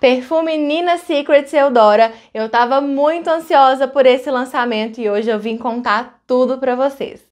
Perfume Nina Secrets Eudora. Eu tava muito ansiosa por esse lançamento e hoje eu vim contar tudo para vocês.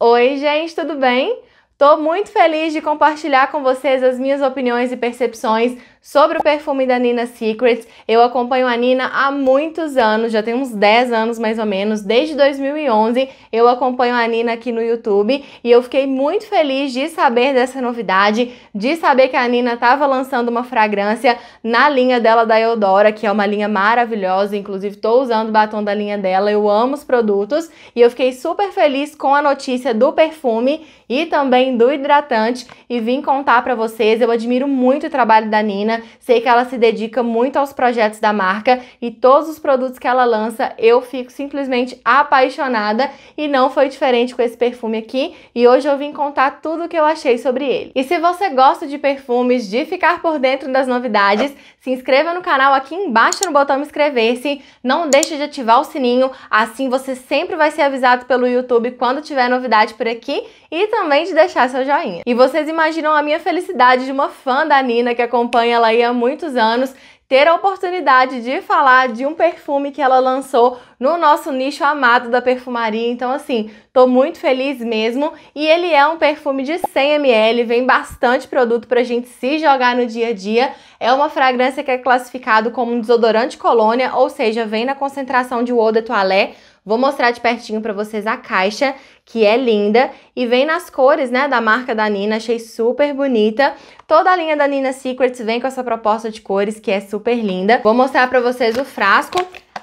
Oi, gente, tudo bem? Tô muito feliz de compartilhar com vocês as minhas opiniões e percepções sobre o perfume da Nina Secrets. Eu acompanho a Nina há muitos anos, já tem uns 10 anos mais ou menos, desde 2011 eu acompanho a Nina aqui no YouTube e eu fiquei muito feliz de saber dessa novidade, de saber que a Nina estava lançando uma fragrância na linha dela da Eudora, que é uma linha maravilhosa, inclusive estou usando o batom da linha dela, eu amo os produtos e eu fiquei super feliz com a notícia do perfume e também do hidratante e vim contar para vocês, eu admiro muito o trabalho da Nina, Sei que ela se dedica muito aos projetos da marca e todos os produtos que ela lança eu fico simplesmente apaixonada e não foi diferente com esse perfume aqui. E hoje eu vim contar tudo o que eu achei sobre ele. E se você gosta de perfumes, de ficar por dentro das novidades, se inscreva no canal aqui embaixo no botão inscrever-se. Não deixe de ativar o sininho, assim você sempre vai ser avisado pelo YouTube quando tiver novidade por aqui e também de deixar seu joinha. E vocês imaginam a minha felicidade de uma fã da Nina que acompanha ela aí há muitos anos, ter a oportunidade de falar de um perfume que ela lançou no nosso nicho amado da perfumaria. Então, assim, tô muito feliz mesmo. E ele é um perfume de 100 ml, vem bastante produto pra gente se jogar no dia a dia. É uma fragrância que é classificado como um desodorante colônia, ou seja, vem na concentração de eau de toilette Vou mostrar de pertinho para vocês a caixa, que é linda e vem nas cores, né, da marca da Nina, achei super bonita. Toda a linha da Nina Secrets vem com essa proposta de cores que é super linda. Vou mostrar para vocês o frasco.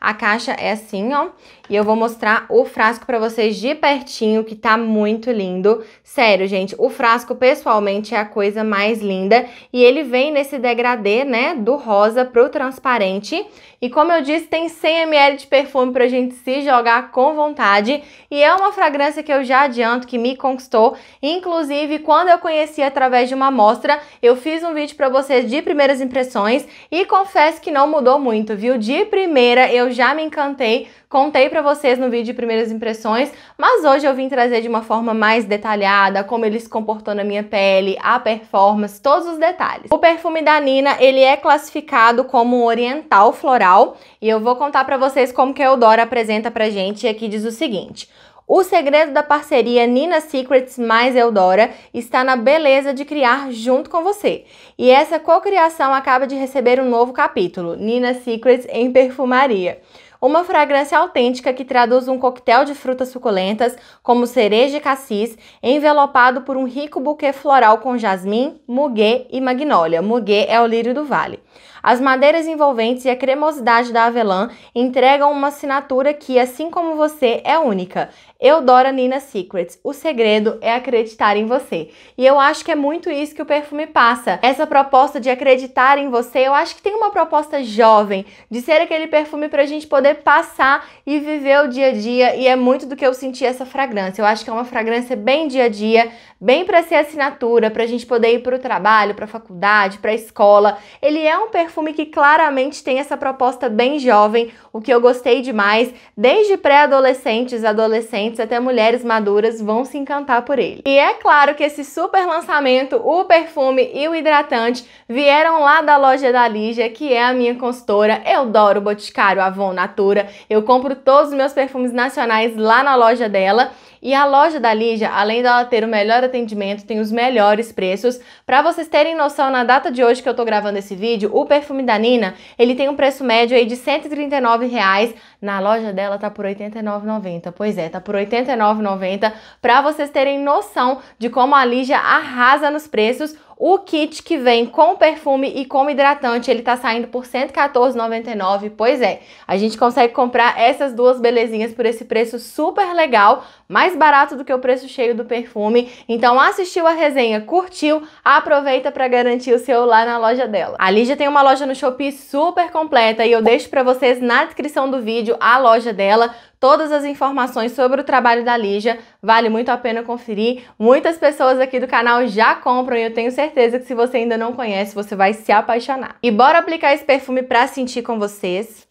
A caixa é assim, ó, e eu vou mostrar o frasco para vocês de pertinho, que tá muito lindo. Sério, gente, o frasco pessoalmente é a coisa mais linda. E ele vem nesse degradê, né, do rosa pro transparente. E como eu disse, tem 100ml de perfume pra gente se jogar com vontade. E é uma fragrância que eu já adianto que me conquistou. Inclusive, quando eu conheci através de uma amostra, eu fiz um vídeo pra vocês de primeiras impressões. E confesso que não mudou muito, viu? De primeira eu já me encantei, contei para vocês no vídeo de primeiras impressões, mas hoje eu vim trazer de uma forma mais detalhada como ele se comportou na minha pele, a performance, todos os detalhes. O perfume da Nina, ele é classificado como oriental floral e eu vou contar para vocês como que a Eudora apresenta pra gente e aqui diz o seguinte... O segredo da parceria Nina Secrets mais Eudora está na beleza de criar junto com você. E essa cocriação acaba de receber um novo capítulo, Nina Secrets em perfumaria uma fragrância autêntica que traduz um coquetel de frutas suculentas, como cereja e cassis, envelopado por um rico buquê floral com jasmim, muguê e magnólia. Muguê é o lírio do vale. As madeiras envolventes e a cremosidade da avelã entregam uma assinatura que, assim como você, é única. Eu Eudora Nina Secrets. O segredo é acreditar em você. E eu acho que é muito isso que o perfume passa. Essa proposta de acreditar em você, eu acho que tem uma proposta jovem de ser aquele perfume pra gente poder passar e viver o dia a dia. E é muito do que eu senti essa fragrância. Eu acho que é uma fragrância bem dia a dia, bem para ser assinatura, para a gente poder ir para o trabalho, para a faculdade, para a escola. Ele é um perfume que claramente tem essa proposta bem jovem, o que eu gostei demais. Desde pré-adolescentes, adolescentes até mulheres maduras vão se encantar por ele. E é claro que esse super lançamento, o perfume e o hidratante vieram lá da loja da Lígia, que é a minha consultora. Eu adoro Boticário, Avon, Natura. Eu compro todos os meus perfumes nacionais lá na loja dela. E a loja da Lígia, além dela ter o melhor atendimento, tem os melhores preços. Para vocês terem noção, na data de hoje que eu tô gravando esse vídeo, o perfume da Nina, ele tem um preço médio aí de R$ 139 reais. Na loja dela tá por R$ 89,90. Pois é, tá por R$ 89,90. Para vocês terem noção de como a Lígia arrasa nos preços, o kit que vem com perfume e com hidratante, ele tá saindo por R$ 114,99. Pois é, a gente consegue comprar essas duas belezinhas por esse preço super legal, mais barato do que o preço cheio do perfume. Então assistiu a resenha, curtiu, aproveita para garantir o seu lá na loja dela. A Lígia tem uma loja no Shopee super completa e eu deixo para vocês na descrição do vídeo a loja dela todas as informações sobre o trabalho da Lígia, vale muito a pena conferir. Muitas pessoas aqui do canal já compram e eu tenho certeza que se você ainda não conhece, você vai se apaixonar. E bora aplicar esse perfume para sentir com vocês.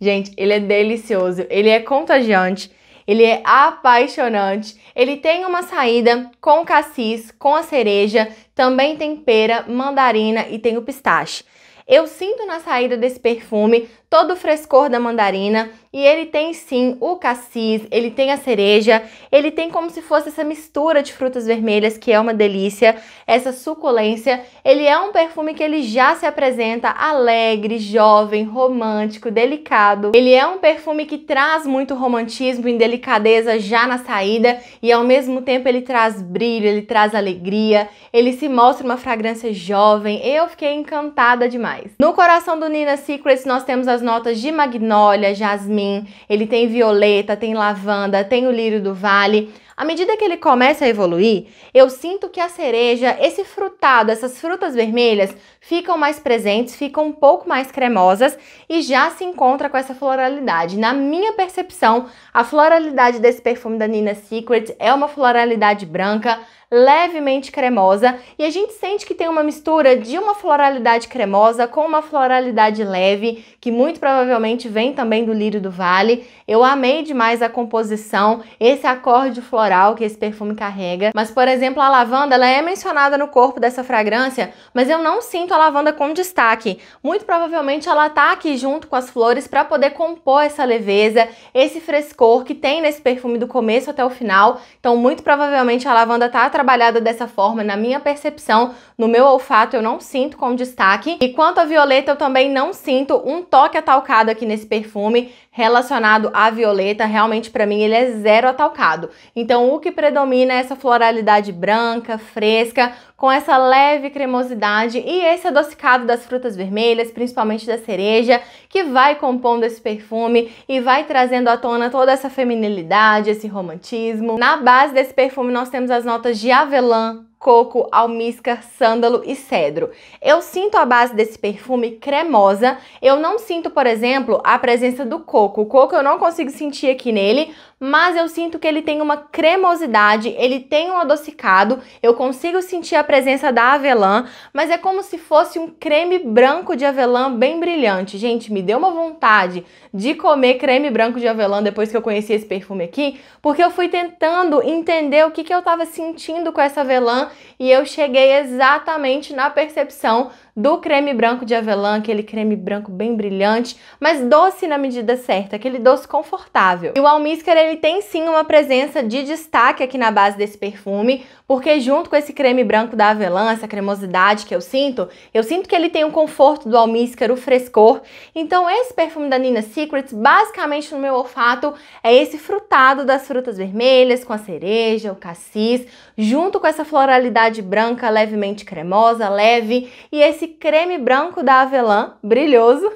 Gente, ele é delicioso, ele é contagiante, ele é apaixonante. Ele tem uma saída com cassis, com a cereja, também tem pera, mandarina e tem o pistache. Eu sinto na saída desse perfume todo o frescor da mandarina e ele tem sim o cassis, ele tem a cereja, ele tem como se fosse essa mistura de frutas vermelhas que é uma delícia, essa suculência. Ele é um perfume que ele já se apresenta alegre, jovem, romântico, delicado. Ele é um perfume que traz muito romantismo e delicadeza já na saída e ao mesmo tempo ele traz brilho, ele traz alegria, ele se mostra uma fragrância jovem. Eu fiquei encantada demais. No coração do Nina Secrets nós temos as as notas de magnólia, jasmim, ele tem violeta, tem lavanda, tem o lírio do vale. À medida que ele começa a evoluir, eu sinto que a cereja, esse frutado, essas frutas vermelhas ficam mais presentes, ficam um pouco mais cremosas e já se encontra com essa floralidade. Na minha percepção, a floralidade desse perfume da Nina Secret é uma floralidade branca, levemente cremosa e a gente sente que tem uma mistura de uma floralidade cremosa com uma floralidade leve, que muito provavelmente vem também do lírio do vale. Eu amei demais a composição, esse acorde floral que esse perfume carrega. Mas, por exemplo, a lavanda, ela é mencionada no corpo dessa fragrância, mas eu não sinto a lavanda com destaque. Muito provavelmente ela tá aqui junto com as flores para poder compor essa leveza, esse frescor que tem nesse perfume do começo até o final. Então, muito provavelmente a lavanda tá atrapalhando trabalhada dessa forma, na minha percepção, no meu olfato eu não sinto como destaque. E quanto à violeta, eu também não sinto um toque atalcado aqui nesse perfume relacionado à violeta, realmente para mim ele é zero atalcado. Então o que predomina é essa floralidade branca, fresca, com essa leve cremosidade e esse adocicado das frutas vermelhas, principalmente da cereja, que vai compondo esse perfume e vai trazendo à tona toda essa feminilidade, esse romantismo. Na base desse perfume nós temos as notas de avelã, coco, almíscar, sândalo e cedro. Eu sinto a base desse perfume cremosa. Eu não sinto, por exemplo, a presença do coco. O coco eu não consigo sentir aqui nele, mas eu sinto que ele tem uma cremosidade, ele tem um adocicado, eu consigo sentir a presença da avelã, mas é como se fosse um creme branco de avelã bem brilhante. Gente, me deu uma vontade de comer creme branco de avelã depois que eu conheci esse perfume aqui, porque eu fui tentando entender o que, que eu estava sentindo com essa avelã e eu cheguei exatamente na percepção do creme branco de avelã, aquele creme branco bem brilhante, mas doce na medida certa, aquele doce confortável. E o almíscar ele tem sim uma presença de destaque aqui na base desse perfume, porque junto com esse creme branco da avelã, essa cremosidade que eu sinto, eu sinto que ele tem o conforto do almíscar, o frescor. Então esse perfume da Nina Secrets, basicamente no meu olfato, é esse frutado das frutas vermelhas com a cereja, o cassis, junto com essa floralidade branca levemente cremosa, leve e esse esse creme branco da avelã, brilhoso,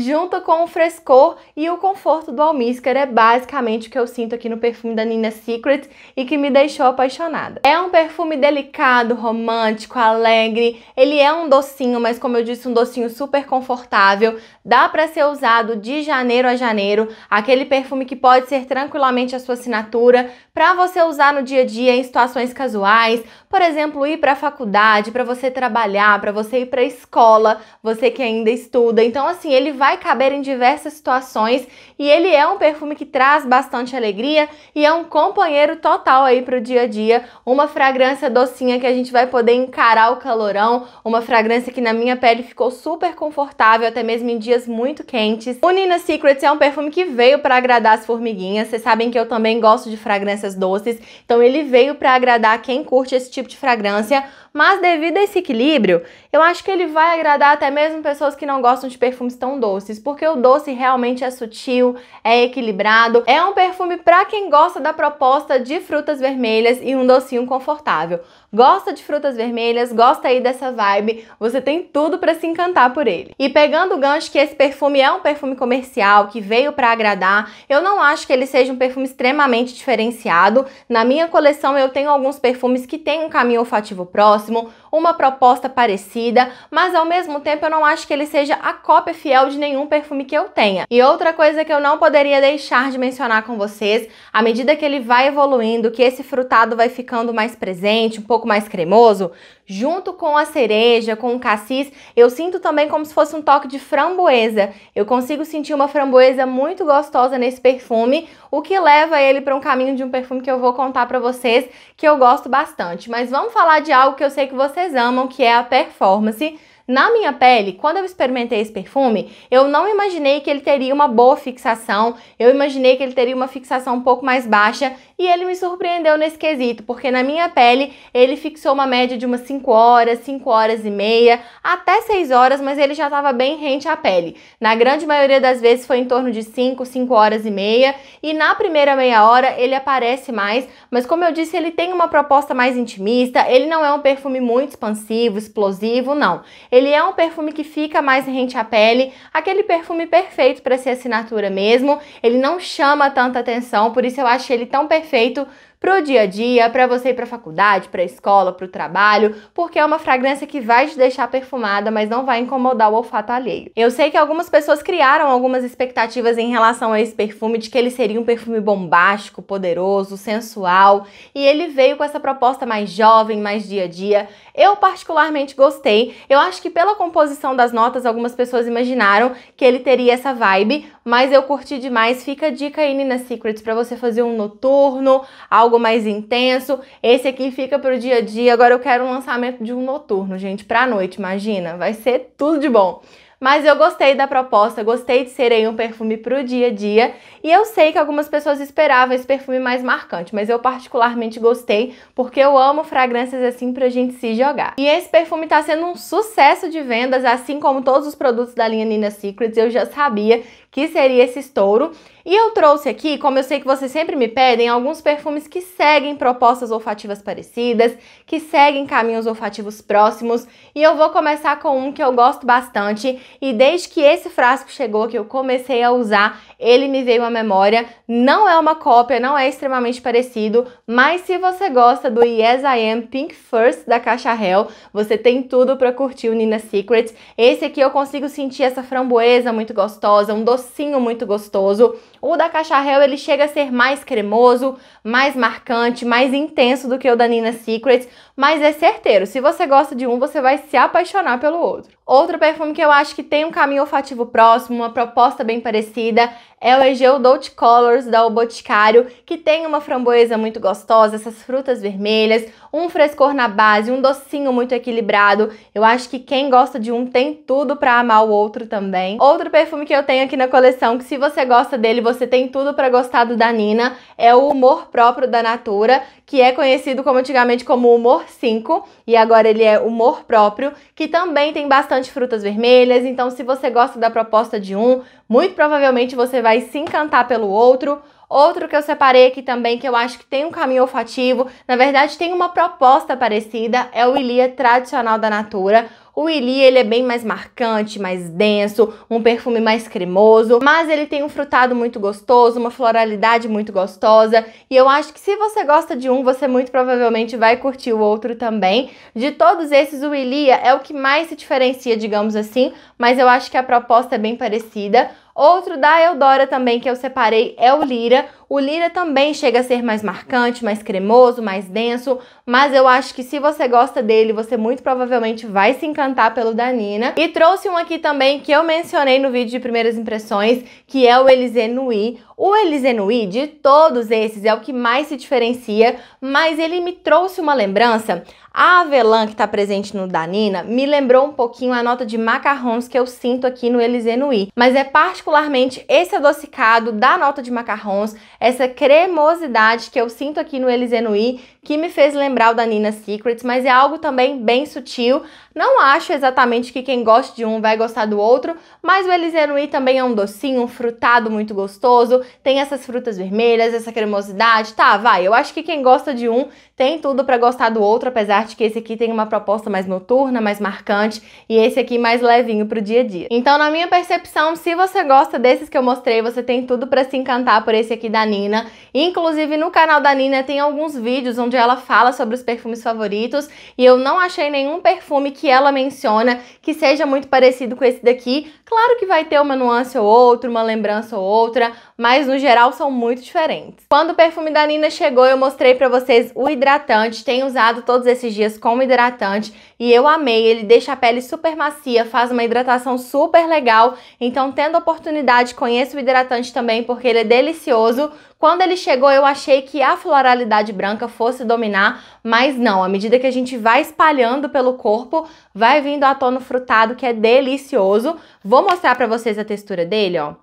junto com o frescor e o conforto do almíscar é basicamente o que eu sinto aqui no perfume da Nina Secret e que me deixou apaixonada. É um perfume delicado, romântico, alegre, ele é um docinho, mas como eu disse, um docinho super confortável, dá para ser usado de janeiro a janeiro, aquele perfume que pode ser tranquilamente a sua assinatura para você usar no dia a dia em situações casuais, por exemplo, ir para a faculdade, para você trabalhar, para você ir para a escola, você que ainda estuda. Então assim, ele vai caber em diversas situações e ele é um perfume que traz bastante alegria e é um companheiro total aí para o dia a dia, uma fragrância docinha que a gente vai poder encarar o calorão, uma fragrância que na minha pele ficou super confortável, até mesmo em dias muito quentes. O Nina Secrets é um perfume que veio para agradar as formiguinhas, vocês sabem que eu também gosto de fragrâncias doces, então ele veio para agradar quem curte esse tipo de fragrância, mas devido a esse equilíbrio, eu acho que ele vai agradar até mesmo pessoas que não gostam de perfumes tão doces, porque o doce realmente é sutil, é equilibrado, é um perfume para quem gosta da proposta de frutas vermelhas e um docinho confortável gosta de frutas vermelhas, gosta aí dessa vibe, você tem tudo para se encantar por ele. E pegando o gancho que esse perfume é um perfume comercial, que veio para agradar, eu não acho que ele seja um perfume extremamente diferenciado. Na minha coleção eu tenho alguns perfumes que têm um caminho olfativo próximo, uma proposta parecida, mas ao mesmo tempo eu não acho que ele seja a cópia fiel de nenhum perfume que eu tenha. E outra coisa que eu não poderia deixar de mencionar com vocês, à medida que ele vai evoluindo, que esse frutado vai ficando mais presente, um pouco mais cremoso, junto com a cereja, com o cassis, eu sinto também como se fosse um toque de framboesa. Eu consigo sentir uma framboesa muito gostosa nesse perfume, o que leva ele para um caminho de um perfume que eu vou contar para vocês que eu gosto bastante. Mas vamos falar de algo que eu sei que você vocês amam, que é a performance. Na minha pele, quando eu experimentei esse perfume, eu não imaginei que ele teria uma boa fixação, eu imaginei que ele teria uma fixação um pouco mais baixa e ele me surpreendeu nesse quesito, porque na minha pele ele fixou uma média de umas 5 horas, 5 horas e meia, até 6 horas, mas ele já estava bem rente à pele. Na grande maioria das vezes foi em torno de 5, 5 horas e meia, e na primeira meia hora ele aparece mais, mas como eu disse, ele tem uma proposta mais intimista, ele não é um perfume muito expansivo, explosivo, não. Ele ele é um perfume que fica mais rente à pele, aquele perfume perfeito para ser assinatura mesmo. Ele não chama tanta atenção, por isso eu achei ele tão perfeito pro dia a dia, para você ir pra faculdade, pra escola, pro trabalho, porque é uma fragrância que vai te deixar perfumada, mas não vai incomodar o olfato alheio. Eu sei que algumas pessoas criaram algumas expectativas em relação a esse perfume, de que ele seria um perfume bombástico, poderoso, sensual, e ele veio com essa proposta mais jovem, mais dia a dia. Eu particularmente gostei. Eu acho que pela composição das notas, algumas pessoas imaginaram que ele teria essa vibe, mas eu curti demais. Fica a dica aí, Nina Secrets, para você fazer um noturno, algo algo mais intenso. Esse aqui fica para o dia a dia. Agora eu quero um lançamento de um noturno, gente, para a noite, imagina. Vai ser tudo de bom. Mas eu gostei da proposta, gostei de ser um perfume para o dia a dia. E eu sei que algumas pessoas esperavam esse perfume mais marcante, mas eu particularmente gostei porque eu amo fragrâncias assim para a gente se jogar. E esse perfume está sendo um sucesso de vendas, assim como todos os produtos da linha Nina Secrets. Eu já sabia que seria esse estouro. E eu trouxe aqui, como eu sei que vocês sempre me pedem, alguns perfumes que seguem propostas olfativas parecidas, que seguem caminhos olfativos próximos, e eu vou começar com um que eu gosto bastante, e desde que esse frasco chegou, que eu comecei a usar, ele me veio à memória, não é uma cópia, não é extremamente parecido, mas se você gosta do Yes I Am Pink First da Caixa Hell, você tem tudo para curtir o Nina Secrets, esse aqui eu consigo sentir essa framboesa muito gostosa, um doce docinho muito gostoso. O da Cacharel, ele chega a ser mais cremoso, mais marcante, mais intenso do que o da Nina Secrets, mas é certeiro. Se você gosta de um, você vai se apaixonar pelo outro. Outro perfume que eu acho que tem um caminho olfativo próximo, uma proposta bem parecida, é o Egeu Dolce Colors da O Boticário, que tem uma framboesa muito gostosa, essas frutas vermelhas, um frescor na base, um docinho muito equilibrado. Eu acho que quem gosta de um tem tudo para amar o outro também. Outro perfume que eu tenho aqui na coleção, que se você gosta dele, você tem tudo para gostar do da Nina, é o Humor Próprio da Natura, que é conhecido como antigamente como Humor 5, e agora ele é Humor Próprio, que também tem bastante bastante frutas vermelhas, então se você gosta da proposta de um, muito provavelmente você vai se encantar pelo outro. Outro que eu separei aqui também, que eu acho que tem um caminho olfativo, na verdade tem uma proposta parecida, é o Ilia tradicional da Natura. O Ili, ele é bem mais marcante, mais denso, um perfume mais cremoso, mas ele tem um frutado muito gostoso, uma floralidade muito gostosa, e eu acho que se você gosta de um, você muito provavelmente vai curtir o outro também. De todos esses, o Ilia é o que mais se diferencia, digamos assim, mas eu acho que a proposta é bem parecida. Outro da Eudora também que eu separei é o Lira. O Lira também chega a ser mais marcante, mais cremoso, mais denso, mas eu acho que se você gosta dele, você muito provavelmente vai se encantar pelo da Nina. E trouxe um aqui também que eu mencionei no vídeo de primeiras impressões, que é o Elise Nui. O Elise Nui, de todos esses, é o que mais se diferencia, mas ele me trouxe uma lembrança a avelã que está presente no Danina me lembrou um pouquinho a nota de macarrons que eu sinto aqui no Elysée Nui, mas é particularmente esse adocicado da nota de macarrons, essa cremosidade que eu sinto aqui no Elysée Nui, que me fez lembrar o Danina Secrets, mas é algo também bem sutil. Não acho exatamente que quem gosta de um vai gostar do outro, mas o Elysée Nui também é um docinho, um frutado muito gostoso, tem essas frutas vermelhas, essa cremosidade, tá, vai. Eu acho que quem gosta de um tem tudo para gostar do outro, apesar parte que esse aqui tem uma proposta mais noturna, mais marcante, e esse aqui mais levinho pro dia a dia. Então, na minha percepção, se você gosta desses que eu mostrei, você tem tudo para se encantar por esse aqui da Nina. Inclusive, no canal da Nina tem alguns vídeos onde ela fala sobre os perfumes favoritos, e eu não achei nenhum perfume que ela menciona que seja muito parecido com esse daqui. Claro que vai ter uma nuance ou outra, uma lembrança ou outra, mas no geral são muito diferentes. Quando o perfume da Nina chegou, eu mostrei para vocês o hidratante, tenho usado todos esses dias como hidratante e eu amei, ele deixa a pele super macia, faz uma hidratação super legal, então tendo a oportunidade, conheça o hidratante também porque ele é delicioso. Quando ele chegou, eu achei que a floralidade branca fosse dominar, mas não, à medida que a gente vai espalhando pelo corpo, vai vindo a tono frutado que é delicioso. Vou mostrar para vocês a textura dele, ó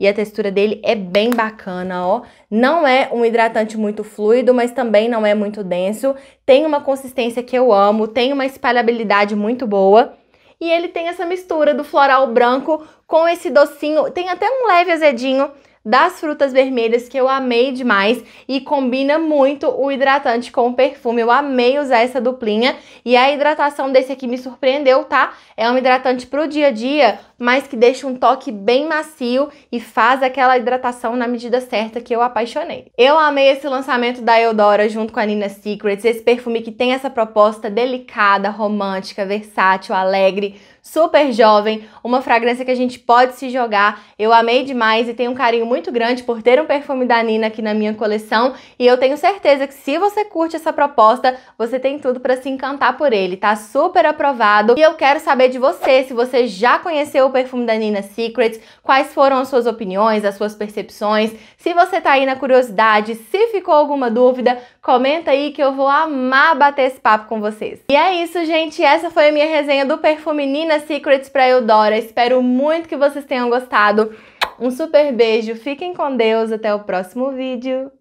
e a textura dele é bem bacana, ó. Não é um hidratante muito fluido, mas também não é muito denso. Tem uma consistência que eu amo, tem uma espalhabilidade muito boa. E ele tem essa mistura do floral branco com esse docinho, tem até um leve azedinho das frutas vermelhas que eu amei demais e combina muito o hidratante com o perfume. Eu amei usar essa duplinha e a hidratação desse aqui me surpreendeu, tá? É um hidratante pro dia a dia, mas que deixa um toque bem macio e faz aquela hidratação na medida certa que eu apaixonei. Eu amei esse lançamento da Eudora junto com a Nina Secrets, esse perfume que tem essa proposta delicada, romântica, versátil, alegre, super jovem, uma fragrância que a gente pode se jogar. Eu amei demais e tenho um carinho muito grande por ter um perfume da Nina aqui na minha coleção e eu tenho certeza que se você curte essa proposta, você tem tudo para se encantar por ele, tá super aprovado. E eu quero saber de você se você já conheceu o perfume da Nina Secrets, quais foram as suas opiniões, as suas percepções, se você tá aí na curiosidade, se ficou alguma dúvida, comenta aí que eu vou amar bater esse papo com vocês. E é isso, gente, essa foi a minha resenha do perfume Nina Secrets para Eudora. Espero muito que vocês tenham gostado. Um super beijo, fiquem com Deus, até o próximo vídeo.